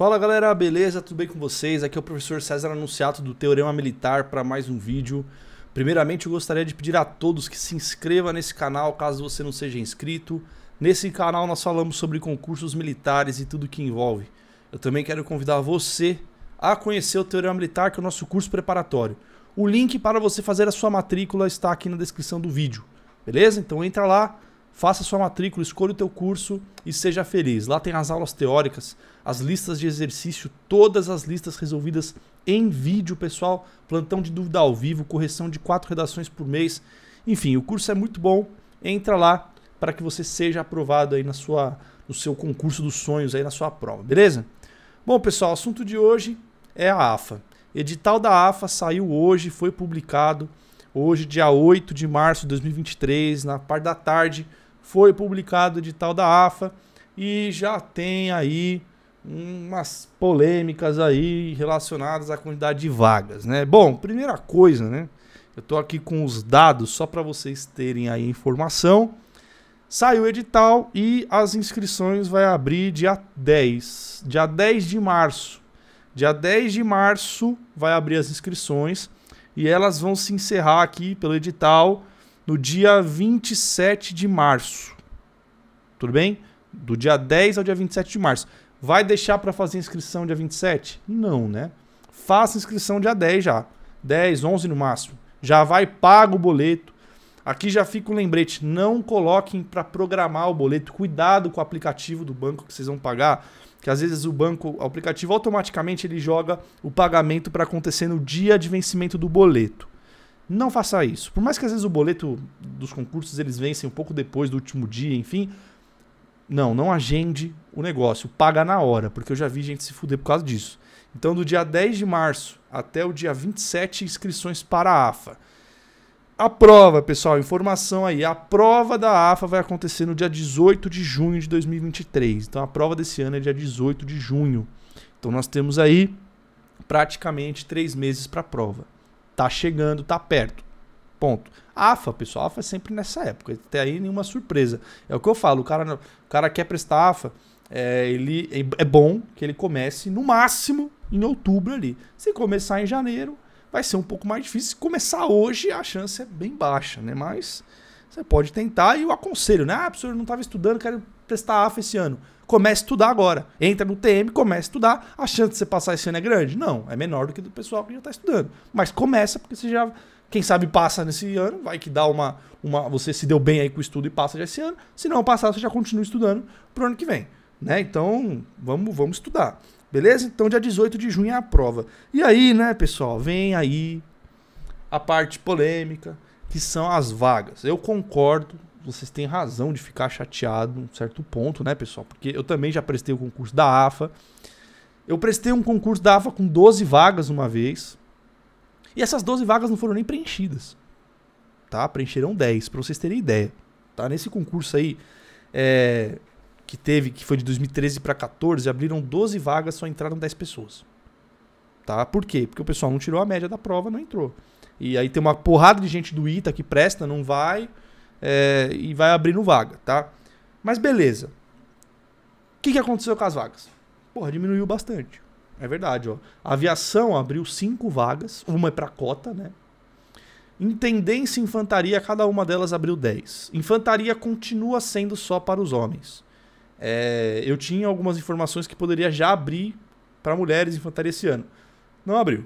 Fala galera, beleza? Tudo bem com vocês? Aqui é o professor César Anunciato do Teorema Militar para mais um vídeo. Primeiramente, eu gostaria de pedir a todos que se inscreva nesse canal caso você não seja inscrito. Nesse canal nós falamos sobre concursos militares e tudo que envolve. Eu também quero convidar você a conhecer o Teorema Militar, que é o nosso curso preparatório. O link para você fazer a sua matrícula está aqui na descrição do vídeo. Beleza? Então entra lá, Faça sua matrícula, escolha o teu curso e seja feliz. Lá tem as aulas teóricas, as listas de exercício, todas as listas resolvidas em vídeo, pessoal, plantão de dúvida ao vivo, correção de quatro redações por mês. Enfim, o curso é muito bom. Entra lá para que você seja aprovado aí na sua no seu concurso dos sonhos aí na sua prova, beleza? Bom, pessoal, o assunto de hoje é a AFA. Edital da AFA saiu hoje, foi publicado hoje, dia 8 de março de 2023, na parte da tarde foi publicado o edital da AFA e já tem aí umas polêmicas aí relacionadas à quantidade de vagas, né? Bom, primeira coisa, né? Eu tô aqui com os dados só para vocês terem aí informação. Saiu o edital e as inscrições vai abrir dia 10, dia 10 de março. Dia 10 de março vai abrir as inscrições e elas vão se encerrar aqui pelo edital no dia 27 de março. Tudo bem? Do dia 10 ao dia 27 de março. Vai deixar para fazer inscrição dia 27? Não, né? Faça inscrição dia 10 já. 10, 11 no máximo. Já vai, paga o boleto. Aqui já fica o um lembrete: não coloquem para programar o boleto. Cuidado com o aplicativo do banco que vocês vão pagar, que às vezes o banco, o aplicativo automaticamente ele joga o pagamento para acontecer no dia de vencimento do boleto. Não faça isso. Por mais que às vezes o boleto dos concursos eles vencem um pouco depois do último dia, enfim. Não, não agende o negócio. Paga na hora, porque eu já vi gente se fuder por causa disso. Então, do dia 10 de março até o dia 27, inscrições para a AFA. A prova, pessoal, informação aí. A prova da AFA vai acontecer no dia 18 de junho de 2023. Então, a prova desse ano é dia 18 de junho. Então, nós temos aí praticamente três meses para a prova. Tá chegando, tá perto. Ponto. AFA, pessoal, AFA é sempre nessa época. Até aí nenhuma surpresa. É o que eu falo, o cara, o cara quer prestar AFA, é, ele, é, é bom que ele comece no máximo em outubro ali. Se começar em janeiro, vai ser um pouco mais difícil. Se começar hoje, a chance é bem baixa, né? Mas você pode tentar e eu aconselho, né? Ah, professor, eu não estava estudando, quero testar AFA esse ano. Comece a estudar agora. Entra no TM, comece a estudar. A chance de você passar esse ano é grande? Não, é menor do que do pessoal que já está estudando. Mas começa, porque você já quem sabe passa nesse ano, vai que dá uma, uma. Você se deu bem aí com o estudo e passa já esse ano. Se não passar, você já continua estudando pro ano que vem. Né? Então, vamos, vamos estudar. Beleza? Então, dia 18 de junho é a prova. E aí, né, pessoal, vem aí a parte polêmica, que são as vagas. Eu concordo vocês têm razão de ficar chateado um certo ponto, né, pessoal? Porque eu também já prestei o concurso da AFA. Eu prestei um concurso da AFA com 12 vagas uma vez. E essas 12 vagas não foram nem preenchidas. Tá? Preencheram 10, para vocês terem ideia. Tá? Nesse concurso aí, é, que teve, que foi de 2013 para 14, abriram 12 vagas, só entraram 10 pessoas. Tá? Por quê? Porque o pessoal não tirou a média da prova, não entrou. E aí tem uma porrada de gente do ITA que presta, não vai é, e vai abrindo vaga, tá? Mas beleza. O que, que aconteceu com as vagas? Porra, diminuiu bastante. É verdade, ó. A aviação abriu cinco vagas, uma é para cota, né? Intendência e infantaria, cada uma delas abriu 10. Infantaria continua sendo só para os homens. É, eu tinha algumas informações que poderia já abrir para mulheres infantaria esse ano. Não abriu.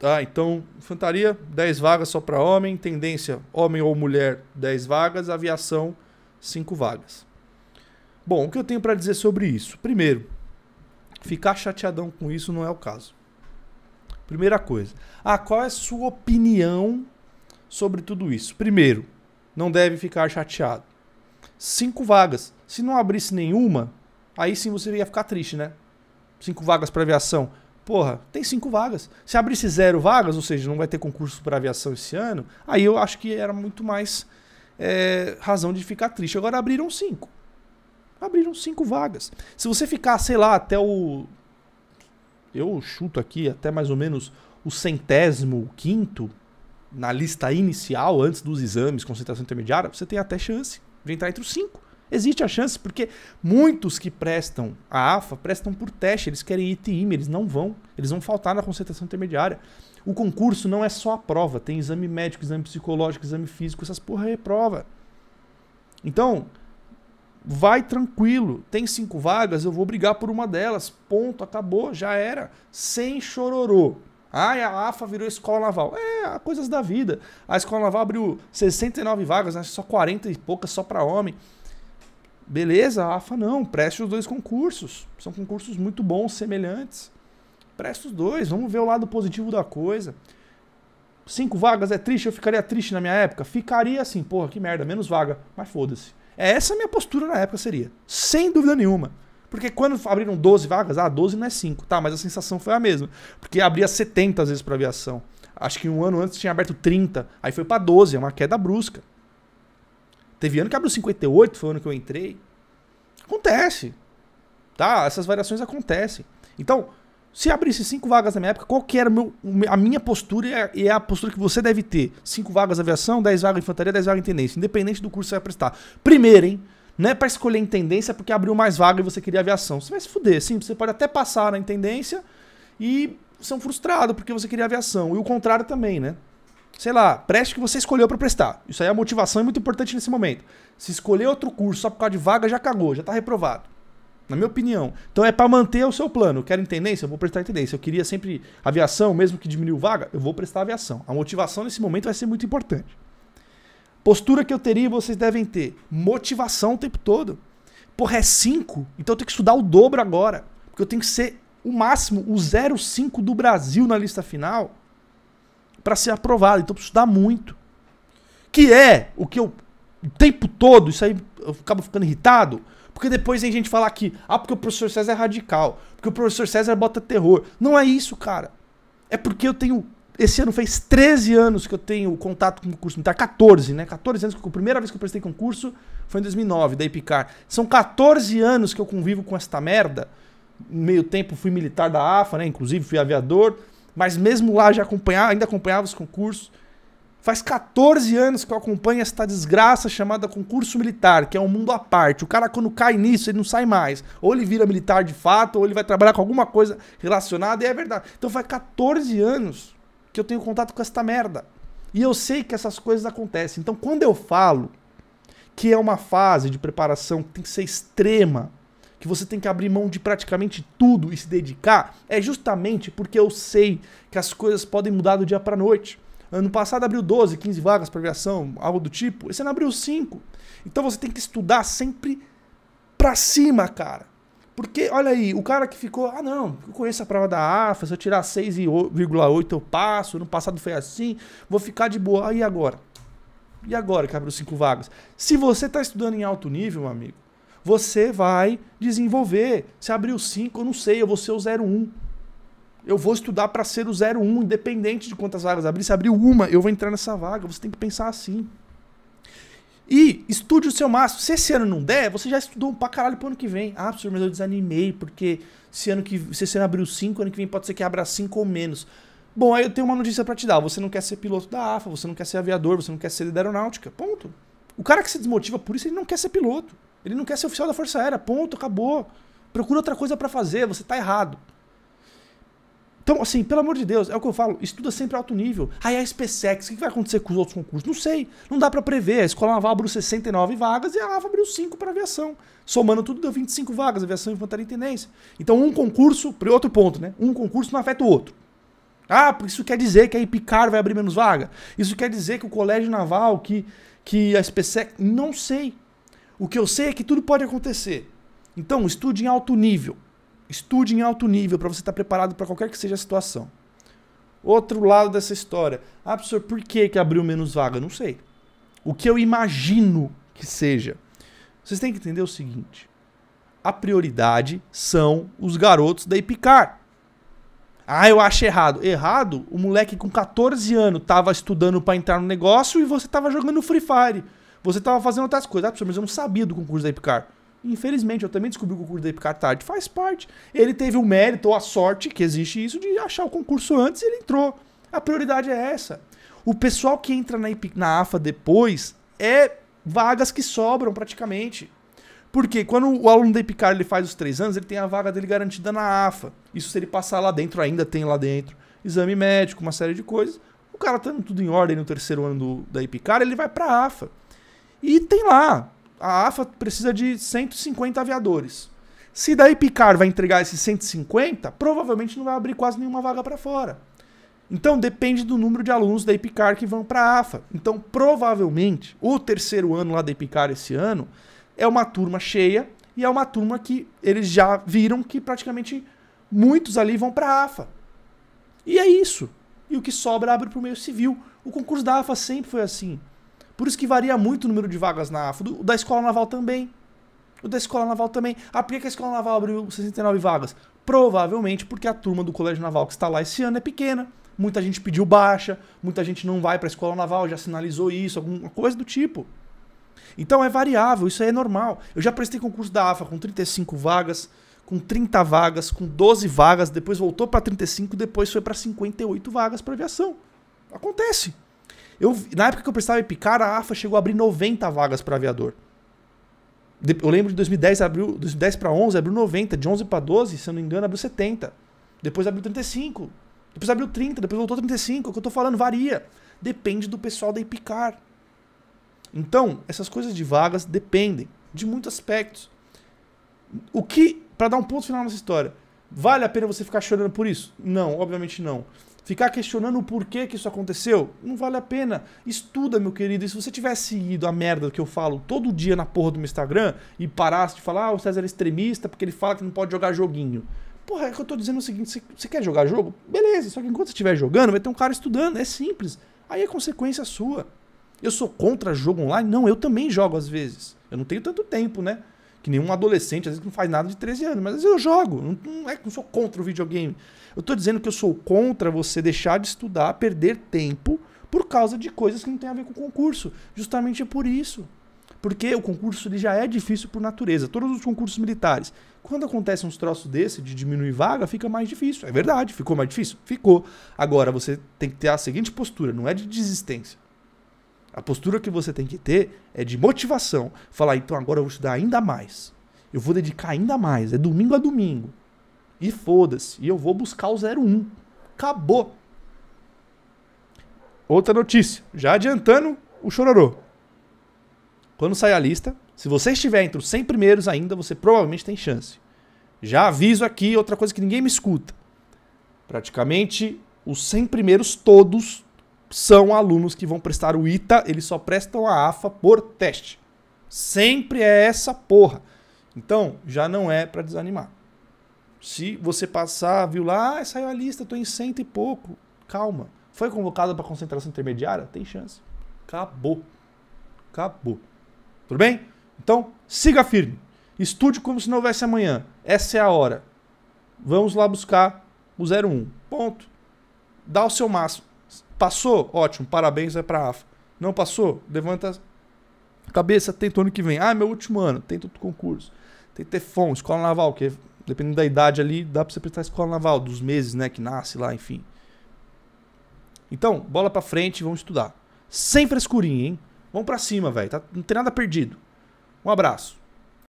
Tá? Então, infantaria, 10 vagas só para homem, tendência, homem ou mulher, 10 vagas, aviação, 5 vagas. Bom, o que eu tenho para dizer sobre isso? Primeiro, ficar chateadão com isso não é o caso. Primeira coisa. Ah, qual é a sua opinião sobre tudo isso? Primeiro, não deve ficar chateado. Cinco vagas. Se não abrisse nenhuma, aí sim você ia ficar triste, né? Cinco vagas para aviação. Porra, tem cinco vagas. Se abrisse zero vagas, ou seja, não vai ter concurso para aviação esse ano, aí eu acho que era muito mais é, razão de ficar triste. Agora abriram cinco. Abriram cinco vagas. Se você ficar, sei lá, até o. Eu chuto aqui até mais ou menos o centésimo quinto na lista inicial, antes dos exames, concentração intermediária, você tem até chance de entrar entre os cinco. Existe a chance, porque muitos que prestam a AFA prestam por teste, eles querem ITIM, eles não vão, eles vão faltar na concentração intermediária. O concurso não é só a prova, tem exame médico, exame psicológico, exame físico, essas porra é prova. Então, vai tranquilo, tem cinco vagas, eu vou brigar por uma delas, ponto, acabou, já era, sem chororô. Ai, a AFA virou escola naval. É, coisas da vida. A escola naval abriu 69 vagas, né? só 40 e poucas só para homem. Beleza, AFA não, preste os dois concursos. São concursos muito bons, semelhantes. Preste os dois, vamos ver o lado positivo da coisa. Cinco vagas é triste, eu ficaria triste na minha época? Ficaria assim, porra, que merda, menos vaga, mas foda-se. É, essa minha postura na época seria, sem dúvida nenhuma. Porque quando abriram 12 vagas, ah, 12 não é 5, tá, mas a sensação foi a mesma. Porque abria 70 às vezes para aviação. Acho que um ano antes tinha aberto 30, aí foi para 12, é uma queda brusca. Teve ano que abriu 58, foi o ano que eu entrei. Acontece. Tá? Essas variações acontecem. Então, se abrisse cinco vagas na minha época, qual que era meu, a minha postura e a postura que você deve ter? Cinco vagas aviação, dez vagas infantaria, dez vagas intendência, independente do curso que você vai prestar. Primeiro, hein? Não é pra escolher intendência é porque abriu mais vaga e você queria aviação. Você vai se fuder, sim. Você pode até passar na intendência e são frustrados porque você queria aviação. E o contrário também, né? sei lá, preste que você escolheu para prestar. Isso aí é a motivação é muito importante nesse momento. Se escolher outro curso só por causa de vaga, já cagou, já tá reprovado. Na minha opinião. Então é para manter o seu plano. quero intendência, eu vou prestar intendência. Eu queria sempre aviação, mesmo que diminuiu vaga, eu vou prestar aviação. A motivação nesse momento vai ser muito importante. Postura que eu teria e vocês devem ter. Motivação o tempo todo. Porra, é 5? Então eu tenho que estudar o dobro agora. Porque eu tenho que ser o máximo, o 0,5 do Brasil na lista final para ser aprovado. Então preciso dar muito. Que é o que eu o tempo todo, isso aí eu acabo ficando irritado, porque depois tem gente falar que, ah, porque o professor César é radical, porque o professor César bota terror. Não é isso, cara. É porque eu tenho. Esse ano fez 13 anos que eu tenho contato com o concurso militar. 14, né? 14 anos, que a primeira vez que eu prestei concurso foi em 2009, da IPCAR. São 14 anos que eu convivo com esta merda. meio tempo fui militar da AFA, né? Inclusive fui aviador mas mesmo lá já acompanhava, ainda acompanhava os concursos. Faz 14 anos que eu acompanho esta desgraça chamada concurso militar, que é um mundo à parte. O cara, quando cai nisso, ele não sai mais. Ou ele vira militar de fato, ou ele vai trabalhar com alguma coisa relacionada, e é verdade. Então faz 14 anos que eu tenho contato com esta merda. E eu sei que essas coisas acontecem. Então, quando eu falo que é uma fase de preparação que tem que ser extrema, que você tem que abrir mão de praticamente tudo e se dedicar, é justamente porque eu sei que as coisas podem mudar do dia para noite. Ano passado abriu 12, 15 vagas para aviação, algo do tipo. Esse ano abriu 5. Então você tem que estudar sempre pra cima, cara. Porque, olha aí, o cara que ficou, ah não, eu conheço a prova da AFA, se eu tirar 6,8 eu passo, no passado foi assim, vou ficar de boa. Ah, e agora? E agora que abriu 5 vagas? Se você está estudando em alto nível, meu amigo, você vai desenvolver. Se abrir o 5, eu não sei, eu vou ser o 01. Um. Eu vou estudar para ser o 01, um, independente de quantas vagas abrir. Se abrir uma, eu vou entrar nessa vaga. Você tem que pensar assim. E estude o seu máximo. Se esse ano não der, você já estudou pra caralho pro ano que vem. Ah, professor, mas eu desanimei, porque se, ano que, se esse ano abriu 5, ano que vem pode ser que abra 5 ou menos. Bom, aí eu tenho uma notícia para te dar. Você não quer ser piloto da AFA, você não quer ser aviador, você não quer ser da aeronáutica. Ponto. O cara que se desmotiva por isso, ele não quer ser piloto. Ele não quer ser oficial da Força Aérea, ponto, acabou. Procura outra coisa para fazer, você tá errado. Então, assim, pelo amor de Deus, é o que eu falo, estuda sempre alto nível. Aí a SPSEX, o que vai acontecer com os outros concursos? Não sei, não dá para prever. A Escola Naval abriu 69 vagas e a AFA abriu 5 para aviação. Somando tudo, deu 25 vagas, aviação, infantaria e tendência. Então, um concurso, outro ponto, né? Um concurso não afeta o outro. Ah, isso quer dizer que a IPCAR vai abrir menos vaga? Isso quer dizer que o Colégio Naval, que, que a SPSEX... Não sei, o que eu sei é que tudo pode acontecer. Então, estude em alto nível. Estude em alto nível para você estar tá preparado para qualquer que seja a situação. Outro lado dessa história. Ah, professor, por que, que abriu menos vaga? Não sei. O que eu imagino que seja. Vocês têm que entender o seguinte: a prioridade são os garotos da Ipicar. Ah, eu acho errado. Errado? O moleque com 14 anos estava estudando para entrar no negócio e você estava jogando Free Fire. Você estava fazendo outras coisas. Ah, professor, mas eu não sabia do concurso da IPCAR. Infelizmente, eu também descobri o concurso da IPCAR tarde. Faz parte. Ele teve o mérito ou a sorte, que existe isso, de achar o concurso antes e ele entrou. A prioridade é essa. O pessoal que entra na, IP, na AFA depois é vagas que sobram praticamente. Porque quando o aluno da IPCAR ele faz os três anos, ele tem a vaga dele garantida na AFA. Isso se ele passar lá dentro, ainda tem lá dentro. Exame médico, uma série de coisas. O cara tá tudo em ordem no terceiro ano do, da IPCAR, ele vai para a AFA. E tem lá, a AFA precisa de 150 aviadores. Se daí Picar vai entregar esses 150, provavelmente não vai abrir quase nenhuma vaga para fora. Então depende do número de alunos da Epicar que vão para a AFA. Então provavelmente o terceiro ano lá da Epicar esse ano é uma turma cheia e é uma turma que eles já viram que praticamente muitos ali vão para a AFA. E é isso. E o que sobra abre para o meio civil. O concurso da AFA sempre foi assim. Por isso que varia muito o número de vagas na AFA. O da Escola Naval também. O da Escola Naval também. Ah, por que a Escola Naval abriu 69 vagas? Provavelmente porque a turma do Colégio Naval que está lá esse ano é pequena. Muita gente pediu baixa, muita gente não vai para a Escola Naval, já sinalizou isso, alguma coisa do tipo. Então é variável, isso aí é normal. Eu já prestei concurso da AFA com 35 vagas, com 30 vagas, com 12 vagas, depois voltou para 35, depois foi para 58 vagas para aviação. Acontece. Eu, na época que eu precisava picar, a AFA chegou a abrir 90 vagas para aviador. Eu lembro de 2010 abriu, 2010 para 11 abriu 90, de 11 para 12, se eu não me engano, abriu 70. Depois abriu 35. Depois abriu 30, depois voltou 35. É o que eu tô falando varia. Depende do pessoal da Epicar. Então, essas coisas de vagas dependem de muitos aspectos. O que, para dar um ponto final nessa história, vale a pena você ficar chorando por isso? Não, obviamente não. Ficar questionando o porquê que isso aconteceu, não vale a pena. Estuda, meu querido. E se você tivesse seguido a merda que eu falo todo dia na porra do meu Instagram e parasse de falar, ah, o César é extremista porque ele fala que não pode jogar joguinho. Porra, é que eu tô dizendo o seguinte: você quer jogar jogo? Beleza, só que enquanto você estiver jogando, vai ter um cara estudando. É simples. Aí é consequência sua. Eu sou contra jogo online? Não, eu também jogo às vezes. Eu não tenho tanto tempo, né? Que nenhum adolescente, às vezes, não faz nada de 13 anos, mas às vezes eu jogo. Não, não é que eu sou contra o videogame. Eu estou dizendo que eu sou contra você deixar de estudar, perder tempo por causa de coisas que não tem a ver com o concurso. Justamente é por isso. Porque o concurso ele já é difícil por natureza. Todos os concursos militares. Quando acontece uns troços desse de diminuir vaga, fica mais difícil. É verdade, ficou mais difícil? Ficou. Agora você tem que ter a seguinte postura, não é de desistência. A postura que você tem que ter é de motivação. Falar, então agora eu vou estudar ainda mais. Eu vou dedicar ainda mais. É domingo a domingo. E foda-se. E eu vou buscar o 01. Acabou. Outra notícia. Já adiantando o chororô. Quando sair a lista, se você estiver entre os 100 primeiros ainda, você provavelmente tem chance. Já aviso aqui outra coisa que ninguém me escuta. Praticamente os 100 primeiros todos são alunos que vão prestar o ITA, eles só prestam a AFA por teste. Sempre é essa porra. Então, já não é para desanimar. Se você passar, viu lá, ah, saiu a lista, tô em cento e pouco. Calma. Foi convocado para concentração intermediária? Tem chance. Acabou. Acabou. Tudo bem? Então, siga firme. Estude como se não houvesse amanhã. Essa é a hora. Vamos lá buscar o 01. Ponto. Dá o seu máximo. Passou? Ótimo, parabéns, é pra AFA. Não passou? Levanta a cabeça, tenta o ano que vem. Ah, meu último ano, tenta outro concurso. Tem TEFON, escola naval, que é, dependendo da idade ali, dá pra você prestar escola naval, dos meses, né, que nasce lá, enfim. Então, bola pra frente, vamos estudar. Sem frescurinha, hein? Vamos pra cima, velho. Tá, não tem nada perdido. Um abraço.